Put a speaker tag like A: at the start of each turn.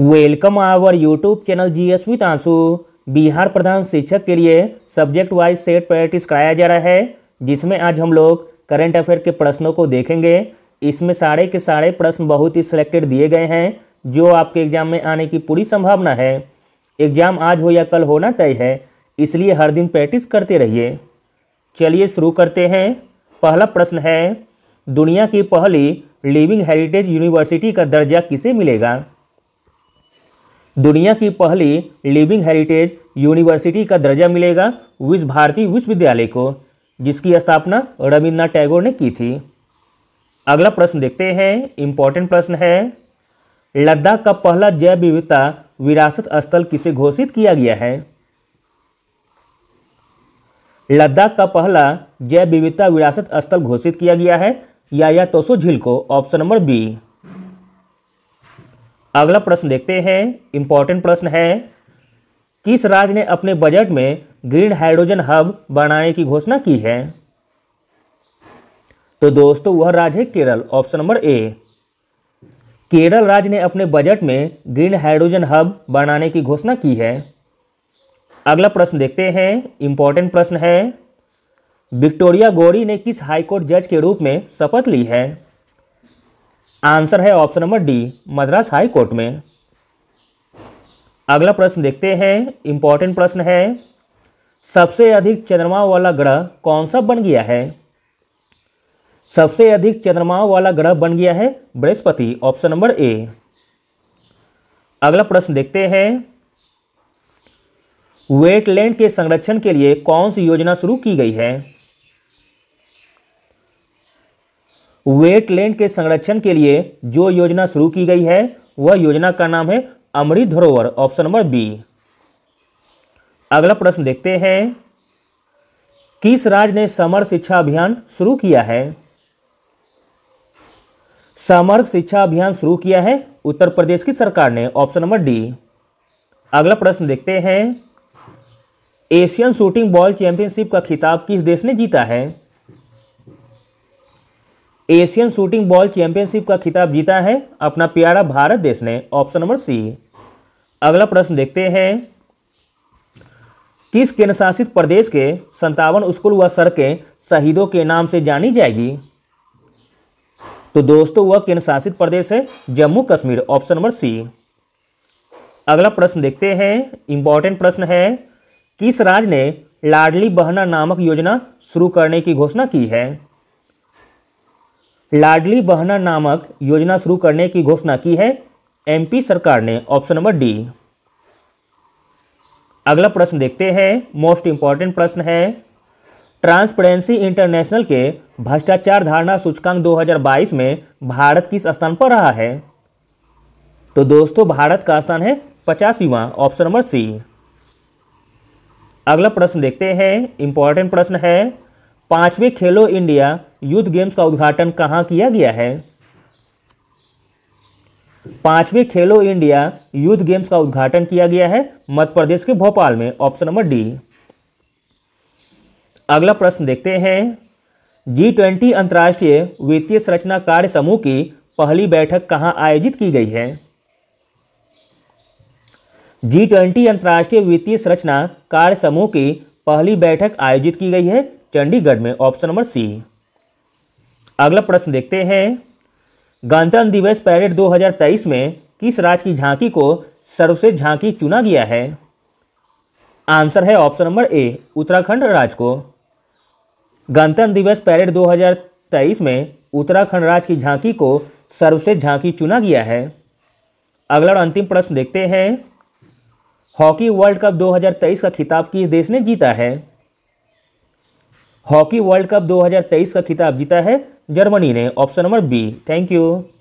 A: welcome our YouTube channel G S V आंसू बिहार प्रधान शिक्षक के लिए सब्जेक्ट वाइज सेट प्रैक्टिस कराया जा रहा है जिसमें आज हम लोग करंट अफेयर के प्रश्नों को देखेंगे इसमें सारे के सारे प्रश्न बहुत ही सिलेक्टेड दिए गए हैं जो आपके एग्जाम में आने की पूरी संभावना है एग्जाम आज हो या कल होना तय है इसलिए हर दिन प्रैक्टिस करते रहिए चलिए शुरू करते हैं पहला प्रश्न है दुनिया की पहली लिविंग हेरिटेज यूनिवर्सिटी का दर्जा किसे मिलेगा दुनिया की पहली लिविंग हेरिटेज यूनिवर्सिटी का दर्जा मिलेगा विश्व भारती विश्वविद्यालय को जिसकी स्थापना रविन्द्रनाथ टैगोर ने की थी अगला प्रश्न देखते हैं इंपॉर्टेंट प्रश्न है लद्दाख का पहला जैव विविधता विरासत स्थल किसे घोषित किया गया है लद्दाख का पहला जैव विविधता विरासत स्थल घोषित किया गया है या या तोसो झील को ऑप्शन नंबर बी अगला प्रश्न देखते हैं इंपॉर्टेंट प्रश्न है किस राज्य ने अपने बजट में ग्रीन हाइड्रोजन हब बनाने की घोषणा की है तो दोस्तों वह राज्य है Kerala option number A Kerala राज्य ने अपने बजट में ग्रीन हाइड्रोजन हब बनाने की घोषणा की है अगला प्रश्न देखते हैं इंपॉर्टेंट प्रश्न है विक्टोरिया गौरी ने किस हाईकोर्ट जज के रूप में शपथ ली है आंसर है option number D Madras high court में अगला प्रश्न देखते हैं इंपॉर्टेंट प्रश्न है सबसे अधिक चंद्रमा वाला ग्रह कौन सा बन गया है सबसे अधिक चंद्रमा वाला ग्रह बन गया है बृहस्पति ऑप्शन नंबर ए अगला प्रश्न देखते हैं वेटलैंड के संरक्षण के लिए कौन सी योजना शुरू की गई है वेटलैंड के संरक्षण के लिए जो योजना शुरू की गई है वह योजना का नाम है Amrit Dharohar option number B अगला प्रश्न देखते हैं किस राज्य ने समर शिक्षा अभियान शुरू किया है समर शिक्षा अभियान शुरू किया है उत्तर प्रदेश की सरकार ने ऑप्शन नंबर डी अगला प्रश्न देखते हैं एशियन शूटिंग बॉल चैंपियनशिप का खिताब किस देश ने जीता है एशियन शूटिंग बॉल चैंपियनशिप का खिताब जीता है अपना प्यारा भारत देश ने ऑप्शन नंबर सी अगला प्रश्न देखते हैं किस केंद्रशासित प्रदेश के संतावन स्कूल व सड़कें शहीदों के नाम से जानी जाएगी तो दोस्तों वह केंद्र शासित प्रदेश है Jammu Kashmir option number C अगला प्रश्न देखते हैं इंपॉर्टेंट प्रश्न है किस राज्य ने लाडली बहना नामक योजना शुरू करने की घोषणा की है लाडली बहना नामक योजना शुरू करने की घोषणा की है एमपी सरकार ने ऑप्शन नंबर डी अगला प्रश्न देखते हैं मोस्ट इंपॉर्टेंट प्रश्न है ट्रांसपेरेंसी इंटरनेशनल के भ्रष्टाचार धारणा सूचकांक 2022 में भारत किस स्थान पर रहा है तो दोस्तों भारत का स्थान है पचासीवा ऑप्शन नंबर सी अगला प्रश्न देखते हैं इंपॉर्टेंट प्रश्न है पांचवें खेलो इंडिया यूथ गेम्स का उद्घाटन कहां किया गया है पांचवें खेलो इंडिया यूथ गेम्स का उद्घाटन किया गया है मध्य प्रदेश के भोपाल में ऑप्शन नंबर डी अगला प्रश्न देखते हैं जी ट्वेंटी अंतर्राष्ट्रीय वित्तीय संरचना कार्य समूह की पहली बैठक कहां आयोजित की गई है जी ट्वेंटी अंतर्राष्ट्रीय वित्तीय संरचना कार्य समूह की पहली बैठक आयोजित की गई है चंडीगढ़ में ऑप्शन नंबर सी अगला प्रश्न देखते हैं गणतंत्र दिवस परेड 2023 में किस राज्य की झांकी को सर्वश्रेष्ठ झांकी चुना गया है आंसर है ऑप्शन नंबर ए उत्तराखंड राज्य को गणतंत्र दिवस परेड 2023 में उत्तराखंड राज्य की झांकी को सर्वश्रेष्ठ झांकी चुना गया है अगला और अंतिम प्रश्न देखते हैं हॉकी वर्ल्ड कप 2023 का खिताब किस देश ने जीता है हॉकी वर्ल्ड कप 2023 का खिताब जीता है जर्मनी ने option number B thank you